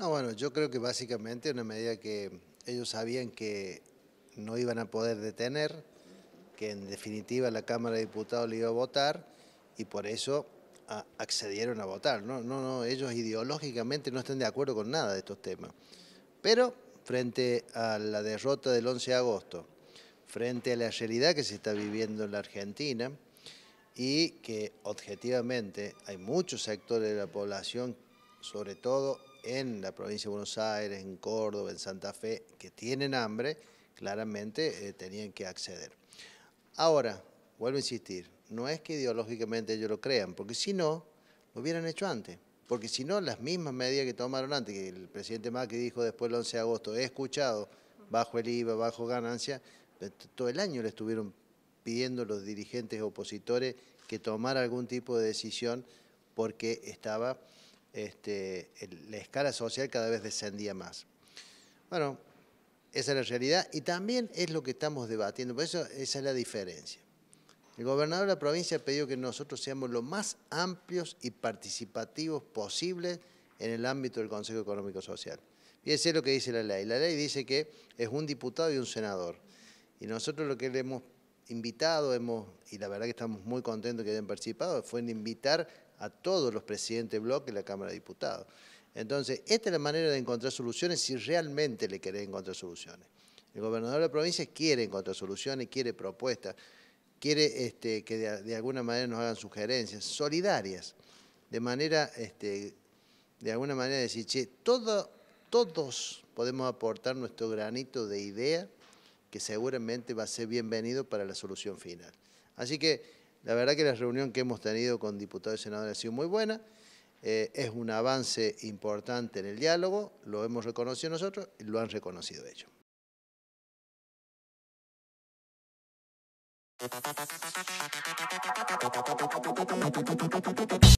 No, bueno, yo creo que básicamente una medida que ellos sabían que no iban a poder detener, que en definitiva la Cámara de Diputados le iba a votar y por eso ah, accedieron a votar. No, no, no, ellos ideológicamente no están de acuerdo con nada de estos temas. Pero frente a la derrota del 11 de agosto, frente a la realidad que se está viviendo en la Argentina y que objetivamente hay muchos sectores de la población, sobre todo en la provincia de Buenos Aires, en Córdoba, en Santa Fe, que tienen hambre, claramente eh, tenían que acceder. Ahora, vuelvo a insistir, no es que ideológicamente ellos lo crean, porque si no, lo hubieran hecho antes. Porque si no, las mismas medidas que tomaron antes, que el presidente Macri dijo después del 11 de agosto, he escuchado, bajo el IVA, bajo ganancia, eh, todo el año le estuvieron pidiendo los dirigentes opositores que tomara algún tipo de decisión porque estaba este, la escala social cada vez descendía más. Bueno, esa es la realidad y también es lo que estamos debatiendo, por eso esa es la diferencia. El gobernador de la provincia ha pedido que nosotros seamos lo más amplios y participativos posibles en el ámbito del Consejo Económico Social. es lo que dice la ley. La ley dice que es un diputado y un senador. Y nosotros lo que le hemos invitado, hemos, y la verdad que estamos muy contentos que hayan participado, fue en invitar a todos los presidentes bloques y de la Cámara de Diputados. Entonces, esta es la manera de encontrar soluciones si realmente le querés encontrar soluciones. El gobernador de la provincia quiere encontrar soluciones, quiere propuestas, quiere este, que de, alguna manera nos hagan sugerencias solidarias, de manera, este, de alguna manera decir, che, todos podemos aportar nuestro granito de idea que seguramente va a ser bienvenido para la solución final. Así que la verdad que la reunión que hemos tenido con diputados y senadores ha sido muy buena. Eh, es un avance importante en el diálogo, lo hemos reconocido nosotros y lo han reconocido ellos.